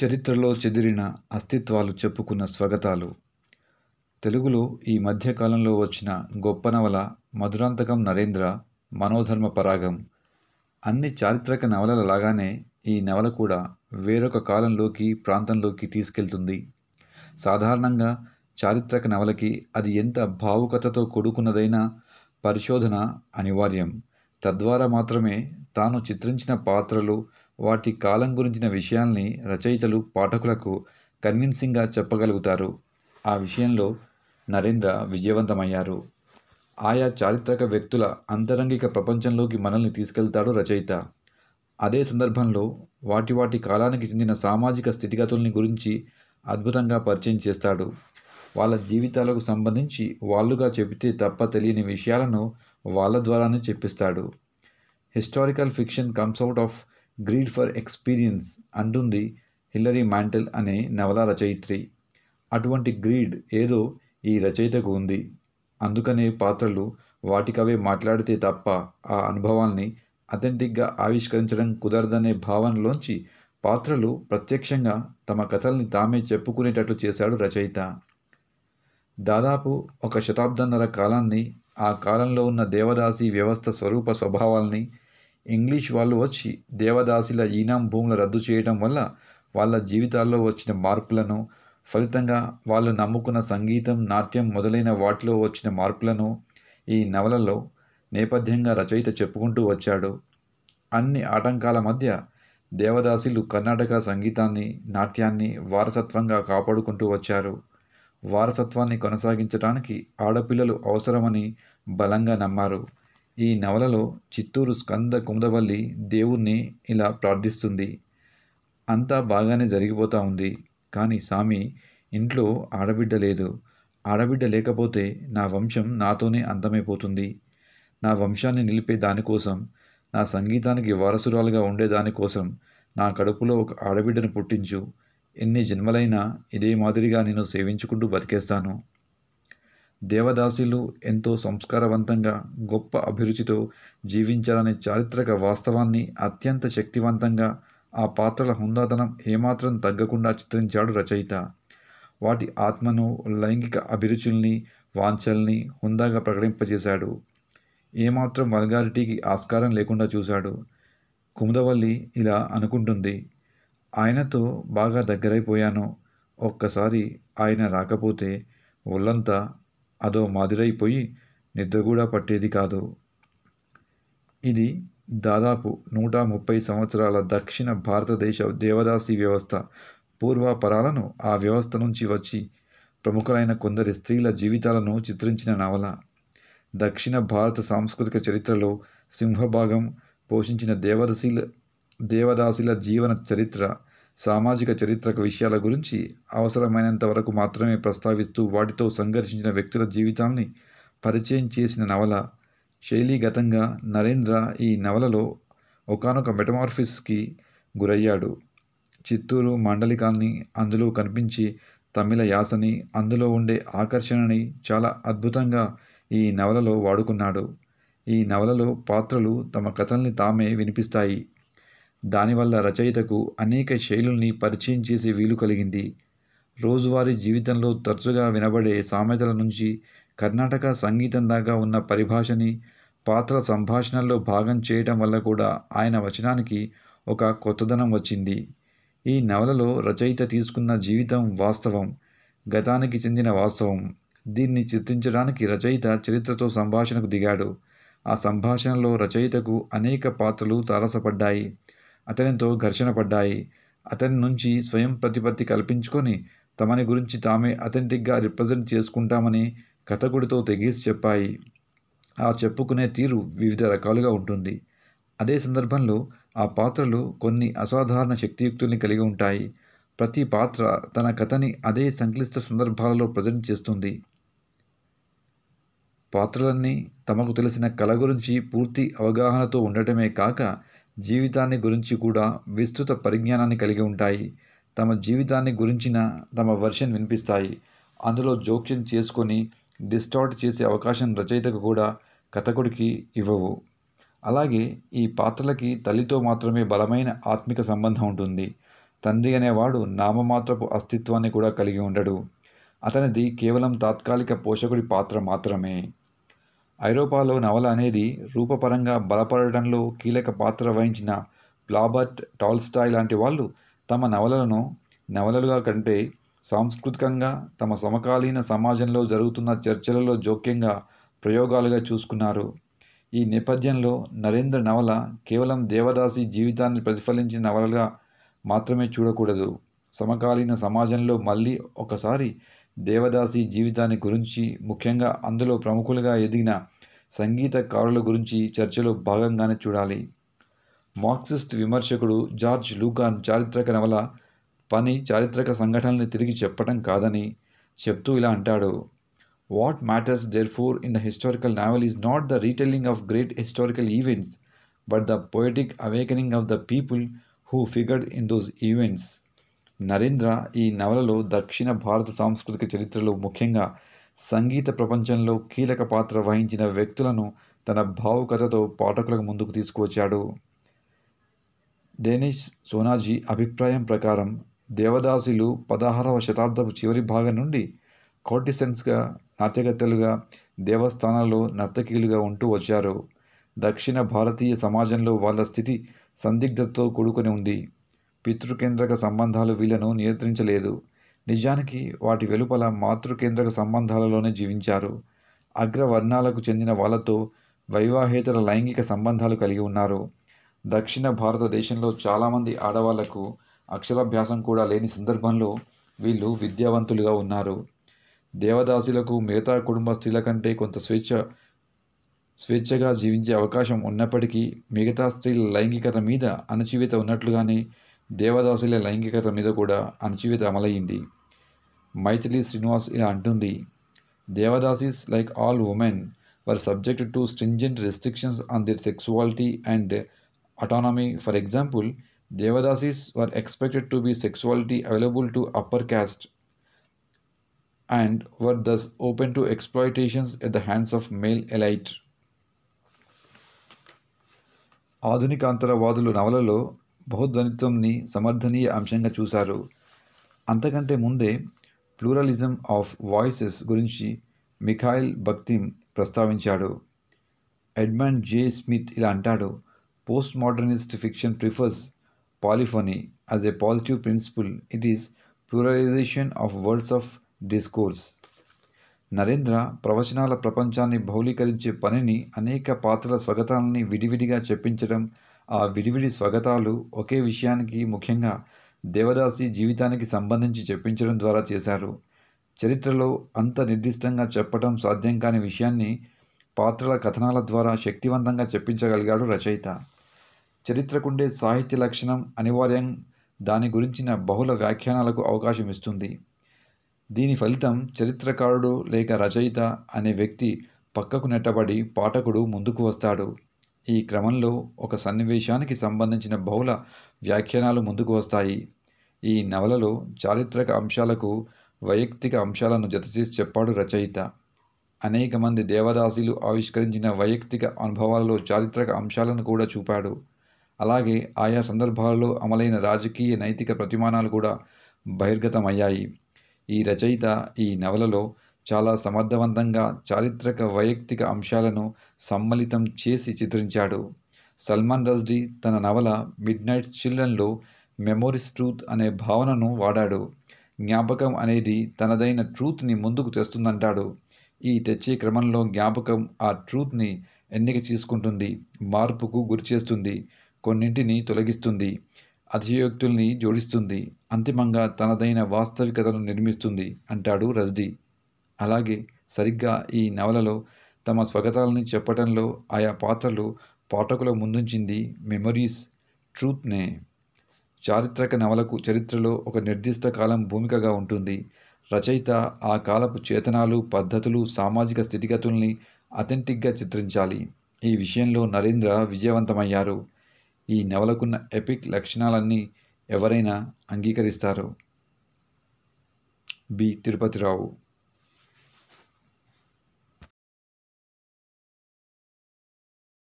చరిత్రలో చెదిరిన అస్తిత్వాలు చెప్పుకున్న స్వాగతాలు తెలుగులో ఈ మధ్యకాలంలో వచ్చిన గొప్ప నవల మధురాంతకం నరేంద్ర మనోధర్మ పరాగం అన్ని చారిత్రక నవలల లాగానే ఈ నవల కూడా వేరొక కాలంలోకి ప్రాంతంలోకి తీసుకెళ్తుంది సాధారణంగా చారిత్రక నవలకి అది ఎంత భావుకతతో కొడుకున్నదైనా పరిశోధన అనివార్యం తద్వారా మాత్రమే తాను చిత్రించిన పాత్రలు వాటి కాలం గురించిన విషయాల్ని రచయితలు పాఠకులకు కన్విన్సింగ్గా చెప్పగలుగుతారు ఆ విషయంలో నరేంద్ర విజయవంతమయ్యారు ఆయా చారిత్రక వ్యక్తుల అంతరంగిక ప్రపంచంలోకి మనల్ని తీసుకెళ్తాడు రచయిత అదే సందర్భంలో వాటి వాటి కాలానికి చెందిన సామాజిక స్థితిగతుల్ని గురించి అద్భుతంగా పరిచయం చేస్తాడు వాళ్ళ జీవితాలకు సంబంధించి వాళ్ళుగా చెబితే తప్ప తెలియని విషయాలను వాళ్ళ ద్వారానే చెప్పిస్తాడు historical fiction comes out of greed for experience అంటుంది హిల్లరీ మాంటెల్ అనే నవల రచయిత్రి అటువంటి గ్రీడ్ ఏదో ఈ రచయితకు ఉంది అందుకనే పాత్రలు వాటికవే మాట్లాడితే తప్ప ఆ అనుభవాల్ని అథెంటిక్గా ఆవిష్కరించడం కుదరదనే భావనలోంచి పాత్రలు ప్రత్యక్షంగా తమ కథల్ని తామే చెప్పుకునేటట్లు చేశాడు రచయిత దాదాపు ఒక శతాబ్దన్నర కాలాన్ని ఆ కాలంలో ఉన్న దేవదాసి వ్యవస్థ స్వరూప స్వభావాల్ని ఇంగ్లీష్ వాళ్ళు వచ్చి దేవదాసుల ఈనాం భూములు రద్దు చేయడం వల్ల వాళ్ళ జీవితాల్లో వచ్చిన మార్పులను ఫలితంగా వాళ్ళు నమ్ముకున్న సంగీతం నాట్యం మొదలైన వాటిలో వచ్చిన మార్పులను ఈ నవలలో నేపథ్యంగా రచయిత చెప్పుకుంటూ వచ్చాడు అన్ని ఆటంకాల మధ్య దేవదాసులు కర్ణాటక సంగీతాన్ని నాట్యాన్ని వారసత్వంగా కాపాడుకుంటూ వచ్చారు వారసత్వాన్ని కొనసాగించడానికి ఆడపిల్లలు అవసరమని బలంగా నమ్మారు ఈ నవలలో చిత్తూరు స్కంద కుమదవల్లి దేవుణ్ణి ఇలా ప్రార్థిస్తుంది అంతా బాగానే జరిగిపోతూ ఉంది కానీ స్వామి ఇంట్లో ఆడబిడ్డ లేదు ఆడబిడ్డ లేకపోతే నా వంశం నాతోనే అంతమైపోతుంది నా వంశాన్ని నిలిపే దానికోసం నా సంగీతానికి వారసురాలుగా ఉండేదానికోసం నా కడుపులో ఒక ఆడబిడ్డను పుట్టించు ఎన్ని జన్మలైనా ఇదే మాదిరిగా నేను సేవించుకుంటూ బతికేస్తాను దేవదాసులు ఎంతో సంస్కారవంతంగా గొప్ప అభిరుచితో జీవించాలనే చారిత్రక వాస్తవాన్ని అత్యంత శక్తివంతంగా ఆ పాత్రల హుందాతనం ఏమాత్రం తగ్గకుండా చిత్రించాడు రచయిత వాటి ఆత్మను లైంగిక అభిరుచుల్ని వాంఛల్ని హుందాగా ప్రకటింపజేశాడు ఏమాత్రం వల్గారిటీకి ఆస్కారం లేకుండా చూశాడు కుముదవల్లి ఇలా అనుకుంటుంది ఆయనతో బాగా దగ్గరైపోయాను ఒక్కసారి ఆయన రాకపోతే ఒళ్ళంతా అదో మాదిరైపోయి నిద్ర కూడా పట్టేది కాదు ఇది దాదాపు నూట ముప్పై సంవత్సరాల దక్షిణ భారతదేశ దేవదాసి వ్యవస్థ పూర్వాపరాలను ఆ వ్యవస్థ నుంచి వచ్చి ప్రముఖులైన కొందరి స్త్రీల జీవితాలను చిత్రించిన నవల దక్షిణ భారత సాంస్కృతిక చరిత్రలో సింహభాగం పోషించిన దేవదశీల దేవదాసుల జీవన చరిత్ర సామాజిక చరిత్రక విషయాల గురించి అవసరమైనంత వరకు మాత్రమే ప్రస్తావిస్తూ వాటితో సంఘర్షించిన వ్యక్తుల జీవితాల్ని పరిచయం చేసిన నవల శైలిగతంగా నరేంద్ర ఈ నవలలో ఒకనొక మెటమార్ఫిస్కి గురయ్యాడు చిత్తూరు మాండలికాన్ని అందులో కనిపించే తమిళ యాసని అందులో ఉండే ఆకర్షణని చాలా అద్భుతంగా ఈ నవలలో వాడుకున్నాడు ఈ నవలలో పాత్రలు తమ కథల్ని తామే వినిపిస్తాయి దానివల్ల రచయితకు అనేక శైలుల్ని పరిచయం చేసే వీలు కలిగింది రోజువారీ జీవితంలో తరచుగా వినబడే సామెతల నుంచి కర్ణాటక సంగీతం దాకా ఉన్న పరిభాషని పాత్ర సంభాషణల్లో భాగం చేయటం వల్ల కూడా ఆయన వచనానికి ఒక కొత్తదనం వచ్చింది ఈ నవలలో రచయిత తీసుకున్న జీవితం వాస్తవం గతానికి చెందిన వాస్తవం దీన్ని చిత్రించడానికి రచయిత చరిత్రతో సంభాషణకు దిగాడు ఆ సంభాషణలో రచయితకు అనేక పాత్రలు తారసపడ్డాయి అతనితో ఘర్షణ పడ్డాయి అతని నుంచి స్వయం ప్రతిపత్తి కల్పించుకొని తమని గురించి తామే అథెంటిక్గా రిప్రజెంట్ చేసుకుంటామని కథకుడితో తెగేసి చెప్పాయి ఆ చెప్పుకునే తీరు వివిధ రకాలుగా ఉంటుంది అదే సందర్భంలో ఆ పాత్రలు కొన్ని అసాధారణ శక్తియుక్తుల్ని కలిగి ఉంటాయి ప్రతి పాత్ర తన కథని అదే సంక్లిష్ట సందర్భాలలో ప్రజెంట్ చేస్తుంది పాత్రలన్నీ తమకు తెలిసిన కళ గురించి పూర్తి అవగాహనతో ఉండటమే కాక జీవితాన్ని గురించి కూడా విస్తృత పరిజ్ఞానాన్ని కలిగి ఉంటాయి తమ జీవితాన్ని గురించిన తమ వర్షన్ వినిపిస్తాయి అందులో జోక్యం చేసుకొని డిస్టార్ట్ చేసే అవకాశం రచయితకు కూడా కథకుడికి ఇవ్వవు అలాగే ఈ పాత్రలకి తల్లితో మాత్రమే బలమైన ఆత్మిక సంబంధం ఉంటుంది తండ్రి అనేవాడు నామమాత్రపు అస్తిత్వాన్ని కూడా కలిగి ఉండడు అతనిది కేవలం తాత్కాలిక పోషకుడి పాత్ర మాత్రమే ఐరోపాలో నవల అనేది రూపపరంగా బలపడటంలో కీలక పాత్ర వహించిన ప్లాబర్ట్ టాల్స్టాయ్ లాంటి వాళ్ళు తమ నవలలను నవలలుగా కంటే సాంస్కృతికంగా తమ సమకాలీన సమాజంలో జరుగుతున్న చర్చలలో జోక్యంగా ప్రయోగాలుగా చూసుకున్నారు ఈ నేపథ్యంలో నరేంద్ర నవల కేవలం దేవదాసి జీవితాన్ని ప్రతిఫలించిన నవలగా మాత్రమే చూడకూడదు సమకాలీన సమాజంలో మళ్ళీ ఒకసారి దేవదాసి జీవితాన్ని గురించి ముఖ్యంగా అందులో ప్రముఖులుగా ఎదిగిన సంగీతకారుల గురించి చర్చలో భాగంగానే చూడాలి మార్క్సిస్ట్ విమర్శకుడు జార్జ్ లూకాన్ చారిత్రక నవల పని చారిత్రక సంఘటనల్ని తిరిగి చెప్పడం కాదని చెప్తూ ఇలా అంటాడు what matters therefore in the historical novel is not the retelling of great historical events but the poetic awakening of the people who figured in those events Narendra ఈ నవలలో దక్షిణ భారత సాంస్కృతిక చరిత్రలో ముఖ్యంగా సంగీత ప్రపంచంలో కీలక పాత్ర వహించిన వ్యక్తులను తన భావుకథతో పాఠకులకు ముందుకు తీసుకువచ్చాడు డెనిస్ సోనాజీ అభిప్రాయం ప్రకారం దేవదాసులు పదహారవ శతాబ్దపు చివరి భాగం నుండి కోటిసెన్స్గా నాట్యగత్తెలుగా దేవస్థానాల్లో నర్తకీలుగా ఉంటూ వచ్చారు దక్షిణ భారతీయ సమాజంలో వాళ్ళ స్థితి సందిగ్ధతతో కూడుకొని ఉంది పితృకేంద్రక సంబంధాలు వీళ్ళను నియంత్రించలేదు నిజానికి వాటి వెలుపల మాతృకేంద్రక సంబంధాలలోనే జీవించారు అగ్రవర్ణాలకు చెందిన వాళ్ళతో వైవాహేతర లైంగిక సంబంధాలు కలిగి ఉన్నారు దక్షిణ భారతదేశంలో చాలామంది ఆడవాళ్లకు అక్షరాభ్యాసం కూడా లేని సందర్భంలో వీళ్ళు విద్యావంతులుగా ఉన్నారు దేవదాసులకు మిగతా కుటుంబ స్త్రీల కంటే కొంత స్వేచ్ఛ స్వేచ్ఛగా జీవించే అవకాశం ఉన్నప్పటికీ మిగతా స్త్రీల లైంగికత మీద అణచివేత ఉన్నట్లుగానే దేవదాసుల లైంగికత మీద కూడా అణచివేత అమలయ్యింది మైథిలి శ్రీనివాస్ ఇలా అంటుంది devadasis like all women were subject to stringent restrictions on their sexuality and autonomy for example devadasis were expected to be sexuality available to upper caste and were thus open to exploitations at the hands of male elite ఆధునిక అంతరవాదులు నవలలో బహుధ్వనిత్వంని సమర్థనీయ అంశంగా చూశారు అంతకంటే ముందే pluralism of voices గురించి మిఖాయిల్ భక్తిం ప్రస్తావించాడు ఎడ్మండ్ జే స్మిత్ ఇలా అంటాడు post modernist fiction prefers polyphony as A positive principle it is pluralization of words of discourse Narendra ప్రవచనాల ప్రపంచాన్ని బహుళీకరించే పనిని అనేక పాత్రల స్వగతాలని విడివిడిగా చెప్పించడం ఆ విడివిడి స్వాగతాలు ఒకే విషయానికి ముఖ్యంగా దేవదాసి జీవితానికి సంబంధించి చెప్పించడం ద్వారా చేశారు చరిత్రలో అంత నిర్దిష్టంగా చెప్పటం సాధ్యం కాని విషయాన్ని పాత్రల కథనాల ద్వారా శక్తివంతంగా చెప్పించగలిగాడు రచయిత చరిత్రకుండే సాహిత్య లక్షణం అనివార్యం దాని గురించిన బహుళ వ్యాఖ్యానాలకు అవకాశం ఇస్తుంది దీని ఫలితం చరిత్రకారుడు లేక రచయిత అనే వ్యక్తి పక్కకు నెట్టబడి పాఠకుడు ముందుకు వస్తాడు ఈ క్రమంలో ఒక సన్నివేశానికి సంబంధించిన బహుళ వ్యాఖ్యానాలు ముందుకు వస్తాయి ఈ నవలలో చారిత్రక అంశాలకు వైయక్తిక అంశాలను జతచేసి చెప్పాడు రచయిత అనేక మంది దేవదాసీలు ఆవిష్కరించిన వైయక్తిక అనుభవాలలో చారిత్రక అంశాలను కూడా చూపాడు అలాగే ఆయా సందర్భాలలో అమలైన రాజకీయ నైతిక ప్రతిమానాలు కూడా బహిర్గతమయ్యాయి ఈ రచయిత ఈ నవలలో చాలా సమర్థవంతంగా చారిత్రక వైయక్తిక అంశాలను సమ్మలితం చేసి చిత్రించాడు సల్మాన్ రజ్డీ తన నవల మిడ్ నైట్ చిల్డ్రన్లో మెమోరీస్ ట్రూత్ అనే భావనను వాడాడు జ్ఞాపకం అనేది తనదైన ట్రూత్ని ముందుకు తెస్తుందంటాడు ఈ తెచ్చే క్రమంలో జ్ఞాపకం ఆ ట్రూత్ని ఎన్నిక చేసుకుంటుంది మార్పుకు గురిచేస్తుంది కొన్నింటిని తొలగిస్తుంది అతియోక్తుల్ని జోడిస్తుంది అంతిమంగా తనదైన వాస్తవికతను నిర్మిస్తుంది అంటాడు రజ్డీ అలాగే సరిగ్గా ఈ నవలలో తమ స్వగతాలని చెప్పటంలో ఆయా పాత్రలు పాఠకుల ముందుంచింది మెమరీస్ ట్రూత్నే చారిత్రక నవలకు చరిత్రలో ఒక నిర్దిష్ట కాలం భూమికగా ఉంటుంది రచయిత ఆ కాలపు చేతనాలు పద్ధతులు సామాజిక స్థితిగతుల్ని అథెంటిక్గా చిత్రించాలి ఈ విషయంలో నరేంద్ర విజయవంతమయ్యారు ఈ నవలకున్న ఎపిక్ లక్షణాలన్నీ ఎవరైనా అంగీకరిస్తారు బి తిరుపతిరావు